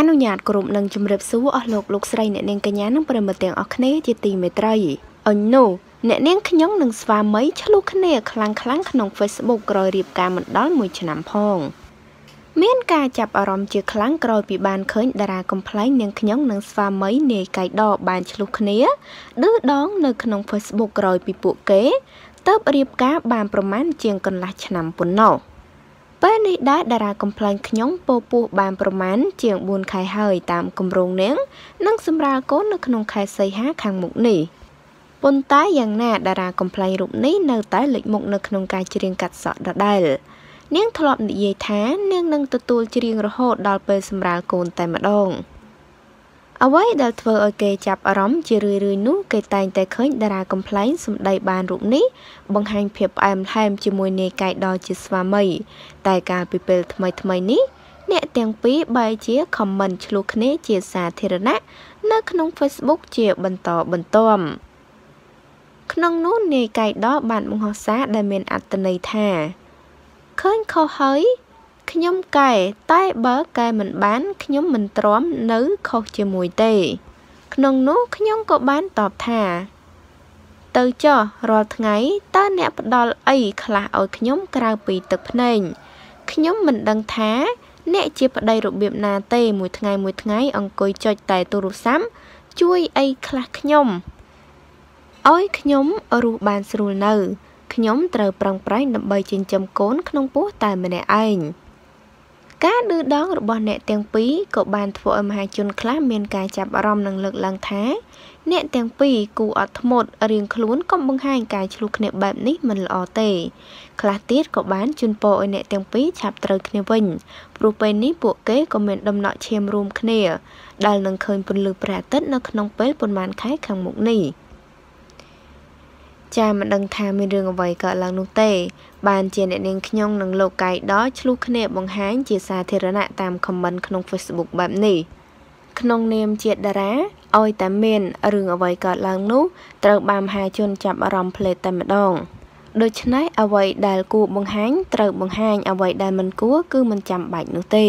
អនុញ្ញាតគ្រប់នឹងជម្រាបសួរអស់លោកលោកស្រីអ្នកនាងកញ្ញានិងប្រិមត្តទាំងអស់គ្នាជាទីមេត្រីអញនោះអ្នកនាងខ្ញុំនិងស្វាមីឆ្លោះគ្នាខ្លាំងខ្លាំងក្នុង Facebook ក្រោយរៀបការមិនដល់មួយឆ្នាំផង មានការចាប់អារម្មណ៍ជាខ្លាំងក្រោយពីបានឃើញតារាកំ pl ែងនាងខ្ញុំនិងស្វាមីនាយកៃដរបានឆ្លោះគ្នាឌឺដងនៅក្នុង Facebook ក្រោយពីពួកគេតើបរៀបការបានប្រមាណជាងកន្លះឆ្នាំប៉ុណ្ណោះ។ពេលនេះដែរតារាកំ pl ែងខ្ញុំពោពោះបានប្រមាណជាង4ខែហើយតាមគម្រោងនាងនិង សម្រាលកូននៅក្នុងខែសីហាខាងមុខនេះប៉ុន្តែយ៉ាងណា តារាកំ pl ែងរូបនេះនៅតែលេចមុខនៅក្នុងការច្រៀងកាត់សក់ដដែលនាងធ្លាប់និយាយថានាងនឹងទទួលច្រៀងរហូត ដល់ពេលសម្រាលកូន តែម្ដង។អ្វីដែលធ្វើឲ្យគេចាប់អារម្មណ៍ជារឿយៗនោះគេតែងតែឃើញតារាកំ pl ែងសម្ដីបានរូបនេះបង្ហាញភាពផ្អែមល្ហែមជាមួយនាយកាយដ៏ជាស្វាមី តែកាលពីពេលថ្មីៗនេះអ្នកទាំងពីរបែរជា comment ឆ្លោះគ្នាជាសាធារណៈនៅ ក្នុង Facebook ជាបន្តបន្ទាប់ក្នុងនោះនាយកាយដ៏បានបង្ហោះសារដែលមានអត្ថន័យថាឃើញខុសហើយខ្ញុំកែតែបើកែមិនបានខ្ញុំមិនទ្រាំនៅខុសជាមួយទេក្នុងនោះខ្ញុំក៏បានតបថា ទៅចោះរាល់ថ្ងៃតើអ្នកផ្ដល់អីខ្លះឲ្យខ្ញុំ ក្រៅពីទឹកភ្នែកខ្ញុំមិនដឹងថាអ្នក ជាប្តីរបៀបណា ទេមួយថ្ងៃមួយថ្ងៃ អង្គុយចុចតែទូរស័ព្ទជួយអីខ្លះខ្ញុំឲ្យខ្ញុំរស់បានស្រួលនៅខ្ញុំត្រូវប្រឹងប្រែងដើម្បីចិញ្ចឹមកូន ក្នុងពោះតែម្នាក់ឯង។ការឌឺដងរបស់អ្នកទាំងពីរក៏បានធ្វើឲ្យមហាជនខ្លះមានការចាប់អារម្មណ៍និងលើកឡើងថាអ្នកទាំងពីរគូអត់ធ្មត់រៀងខ្លួនកុំបង្ហាញការឆ្លោះគ្នាបែបនេះមិនល្អទេ ខ្លះទៀតក៏បានជូនពរឲ្យអ្នកទាំងពីរឆាប់ត្រូវគ្នាវិញព្រោះពេលនេះពួកគេក៏មានដំណក់ឈាមរួមគ្នាដែលនឹងឃើញ ពន្លឺព្រះអាទិត្យនៅក្នុងពេលប្រហែលខែខាងមុខនេះ។ចាមិនដឹងថាមានរឿងអ្វីកើតឡើងនោះទេបានជាអ្នកនាងខ្ញុំនិងលោកកៃដោឆ្លុះគ្នាបង្ហាញជាសាធារណៈតាមខមមិនក្នុង Facebook បែបនេះ ក្នុងនាមជាតារាឲ្យតែមានរឿងអ្វីកើតឡើងនោះត្រូវបានមហាជនចាប់អារម្មណ៍ផ្លេតតែម្ដងដូច្នេះអ្វីដែលគួរបង្ហាញត្រូវបង្ហាញអ្វីដែលមិនគួរគឺមិនចាំបាច់នោះទេ